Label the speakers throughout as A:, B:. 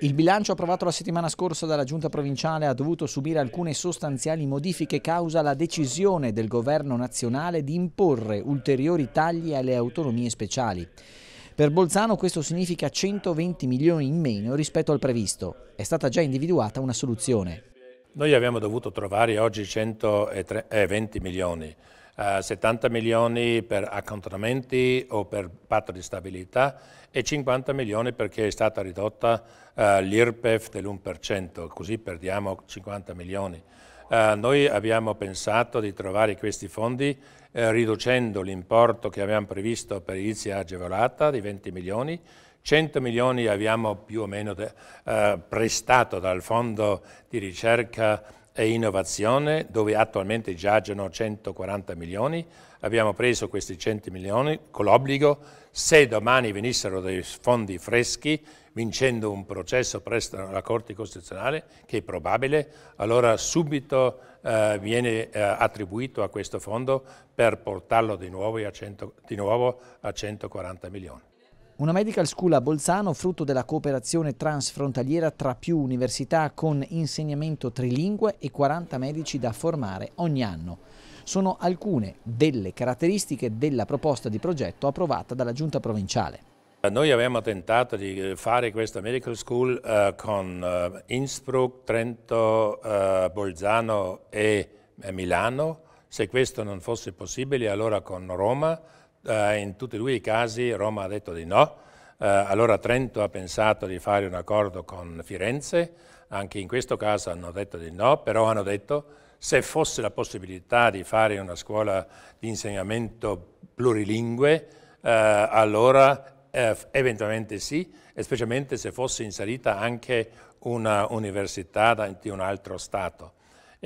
A: Il bilancio approvato la settimana scorsa dalla Giunta provinciale ha dovuto subire alcune sostanziali modifiche causa la decisione del governo nazionale di imporre ulteriori tagli alle autonomie speciali. Per Bolzano questo significa 120 milioni in meno rispetto al previsto. È stata già individuata una soluzione.
B: Noi abbiamo dovuto trovare oggi 120 eh, milioni 70 eh, milioni per accantonamenti o per patto di stabilità e 50 milioni perché è stata ridotta eh, l'IRPEF dell'1%, così perdiamo 50 milioni. Eh, noi abbiamo pensato di trovare questi fondi eh, riducendo l'importo che abbiamo previsto per edilizia agevolata di 20 milioni 100 milioni abbiamo più o meno eh, prestato dal fondo di ricerca e innovazione, dove attualmente giacciono 140 milioni, abbiamo preso questi 100 milioni con l'obbligo, se domani venissero dei fondi freschi, vincendo un processo presso la Corte Costituzionale, che è probabile, allora subito eh, viene eh, attribuito a questo fondo per portarlo di nuovo a, 100, di nuovo a 140 milioni.
A: Una medical school a Bolzano, frutto della cooperazione transfrontaliera tra più università con insegnamento trilingue e 40 medici da formare ogni anno. Sono alcune delle caratteristiche della proposta di progetto approvata dalla Giunta provinciale.
B: Eh, noi abbiamo tentato di eh, fare questa medical school eh, con eh, Innsbruck, Trento, eh, Bolzano e Milano. Se questo non fosse possibile, allora con Roma eh, in tutti e due i casi Roma ha detto di no, eh, allora Trento ha pensato di fare un accordo con Firenze, anche in questo caso hanno detto di no, però hanno detto se fosse la possibilità di fare una scuola di insegnamento plurilingue, eh, allora eh, eventualmente sì, specialmente se fosse inserita anche una università di un altro Stato.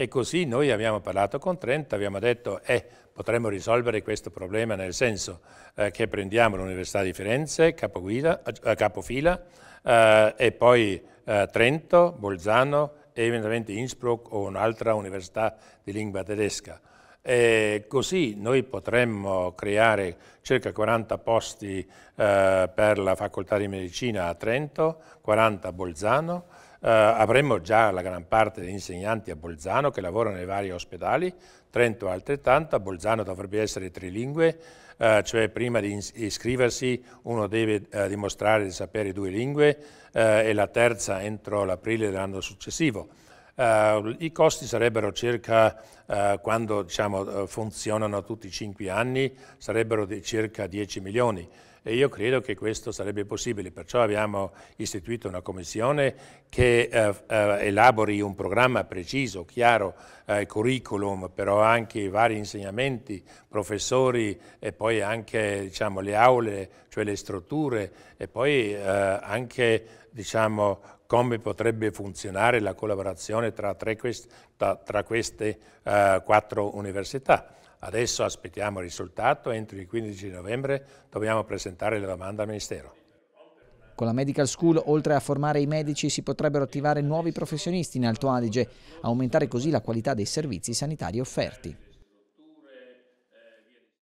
B: E così noi abbiamo parlato con Trento, abbiamo detto eh, potremmo risolvere questo problema nel senso eh, che prendiamo l'Università di Firenze, Capoguida, eh, Capofila eh, e poi eh, Trento, Bolzano e eventualmente Innsbruck o un'altra università di lingua tedesca. E così noi potremmo creare circa 40 posti eh, per la facoltà di medicina a Trento, 40 a Bolzano eh, avremo già la gran parte degli insegnanti a Bolzano che lavorano nei vari ospedali, Trento altrettanto, a Bolzano dovrebbe essere trilingue, eh, cioè prima di iscriversi uno deve eh, dimostrare di sapere due lingue eh, e la terza entro l'aprile dell'anno successivo. Uh, I costi sarebbero circa, uh, quando diciamo, funzionano tutti i cinque anni, sarebbero di circa 10 milioni e io credo che questo sarebbe possibile, perciò abbiamo istituito una commissione che eh, eh, elabori un programma preciso, chiaro, eh, curriculum, però anche vari insegnamenti, professori e poi anche diciamo, le aule, cioè le strutture e poi eh, anche diciamo, come potrebbe funzionare la collaborazione tra, quest tra queste eh, quattro università. Adesso aspettiamo il risultato, entro il 15 novembre dobbiamo presentare la domanda al Ministero.
A: Con la Medical School, oltre a formare i medici, si potrebbero attivare nuovi professionisti in Alto Adige, aumentare così la qualità dei servizi sanitari offerti.